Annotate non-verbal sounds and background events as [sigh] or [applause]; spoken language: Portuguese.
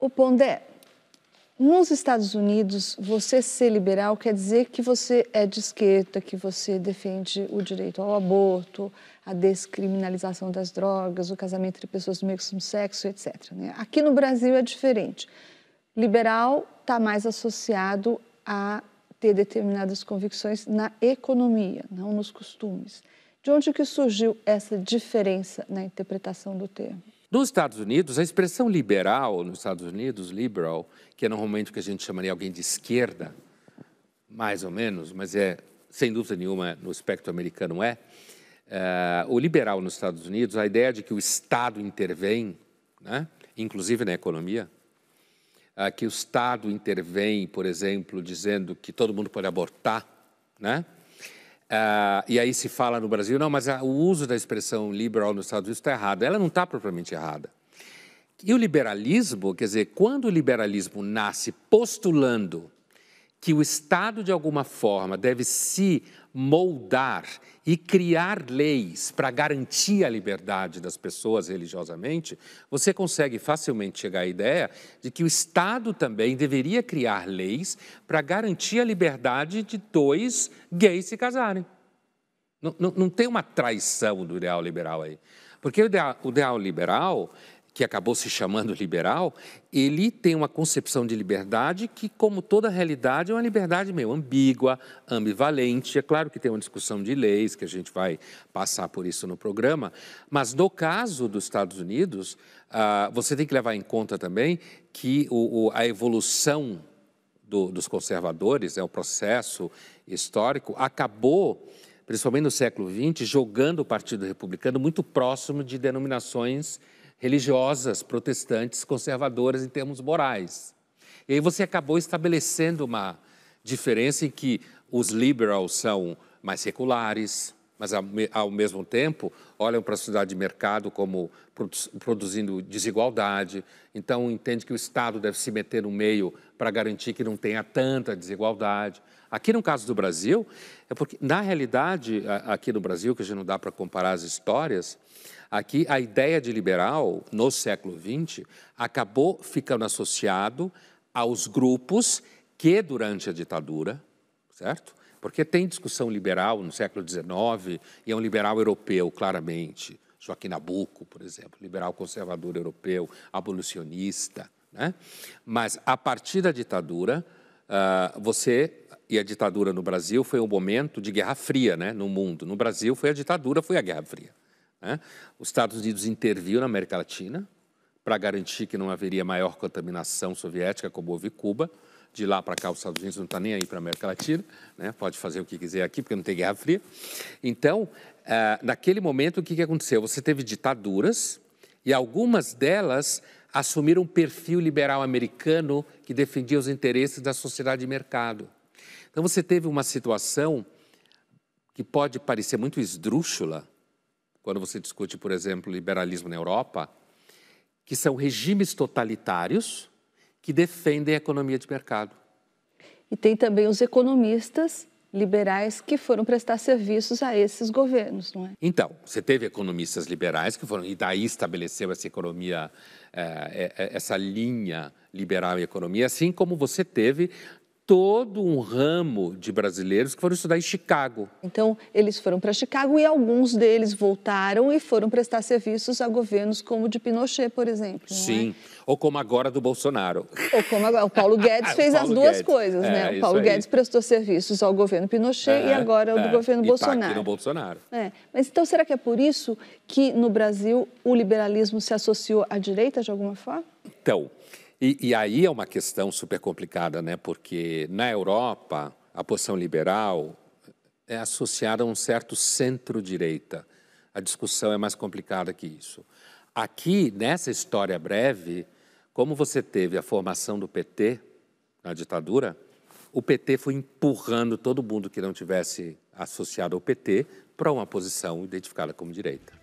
O Pondé, nos Estados Unidos, você ser liberal quer dizer que você é de esquerda, que você defende o direito ao aborto, a descriminalização das drogas, o casamento entre pessoas do mesmo sexo, etc. Né? Aqui no Brasil é diferente. Liberal está mais associado a ter determinadas convicções na economia, não nos costumes. De onde que surgiu essa diferença na interpretação do termo? Nos Estados Unidos, a expressão liberal, nos Estados Unidos, liberal, que é normalmente o que a gente chamaria alguém de esquerda, mais ou menos, mas é, sem dúvida nenhuma, no espectro americano é, eh, o liberal nos Estados Unidos, a ideia de que o Estado intervém, né, inclusive na economia, que o Estado intervém, por exemplo, dizendo que todo mundo pode abortar, né? Uh, e aí se fala no Brasil, não, mas a, o uso da expressão liberal nos Estados Unidos está errado. Ela não está propriamente errada. E o liberalismo, quer dizer, quando o liberalismo nasce postulando que o Estado, de alguma forma, deve se moldar e criar leis para garantir a liberdade das pessoas religiosamente, você consegue facilmente chegar à ideia de que o Estado também deveria criar leis para garantir a liberdade de dois gays se casarem. Não, não, não tem uma traição do ideal liberal aí. Porque o ideal, o ideal liberal que acabou se chamando liberal, ele tem uma concepção de liberdade que, como toda realidade, é uma liberdade meio ambígua, ambivalente. É claro que tem uma discussão de leis, que a gente vai passar por isso no programa, mas no caso dos Estados Unidos, ah, você tem que levar em conta também que a evolução dos conservadores, é o processo histórico, acabou principalmente no século XX, jogando o Partido Republicano muito próximo de denominações religiosas, protestantes, conservadoras em termos morais. E aí você acabou estabelecendo uma diferença em que os liberals são mais seculares, mas ao mesmo tempo olham para a sociedade de mercado como produzindo desigualdade, então entende que o Estado deve se meter no meio para garantir que não tenha tanta desigualdade. Aqui no caso do Brasil, é porque na realidade aqui no Brasil que a gente não dá para comparar as histórias, Aqui, a ideia de liberal, no século XX, acabou ficando associado aos grupos que, durante a ditadura, certo? Porque tem discussão liberal no século XIX, e é um liberal europeu, claramente. Joaquim Nabuco, por exemplo, liberal conservador europeu, abolicionista. Né? Mas, a partir da ditadura, uh, você e a ditadura no Brasil foi um momento de guerra fria né, no mundo. No Brasil foi a ditadura, foi a guerra fria. Né? Os Estados Unidos interviu na América Latina para garantir que não haveria maior contaminação soviética, como houve Cuba. De lá para cá, os Estados Unidos não está nem aí para a América Latina, né? pode fazer o que quiser aqui, porque não tem Guerra Fria. Então, eh, naquele momento, o que, que aconteceu? Você teve ditaduras e algumas delas assumiram um perfil liberal americano que defendia os interesses da sociedade de mercado. Então, você teve uma situação que pode parecer muito esdrúxula, quando você discute, por exemplo, liberalismo na Europa, que são regimes totalitários que defendem a economia de mercado. E tem também os economistas liberais que foram prestar serviços a esses governos, não é? Então, você teve economistas liberais que foram, e daí estabeleceu essa economia, eh, eh, essa linha liberal em economia, assim como você teve todo um ramo de brasileiros que foram estudar em Chicago. Então, eles foram para Chicago e alguns deles voltaram e foram prestar serviços a governos como o de Pinochet, por exemplo. É? Sim, é? ou como agora do Bolsonaro. Ou como agora. O Paulo [laughs] Guedes ah, fez Paulo as duas Guedes. coisas, né? é, né? O Paulo aí. Guedes prestou serviços ao governo Pinochet é, e agora ao do é. governo e Bolsonaro. Tá aqui no Bolsonaro. É, mas então, será que é por isso que no Brasil o liberalismo se associou à direita de alguma forma? Então, e, e, aí é uma questão super complicada, né? Porque na Europa a posição liberal é associada a um certo centro-direita. A discussão é mais complicada que isso. Aqui, nessa história breve, como você teve a formação do PT na ditadura, o PT foi empurrando todo mundo que não tivesse associado ao PT para uma posição identificada como direita.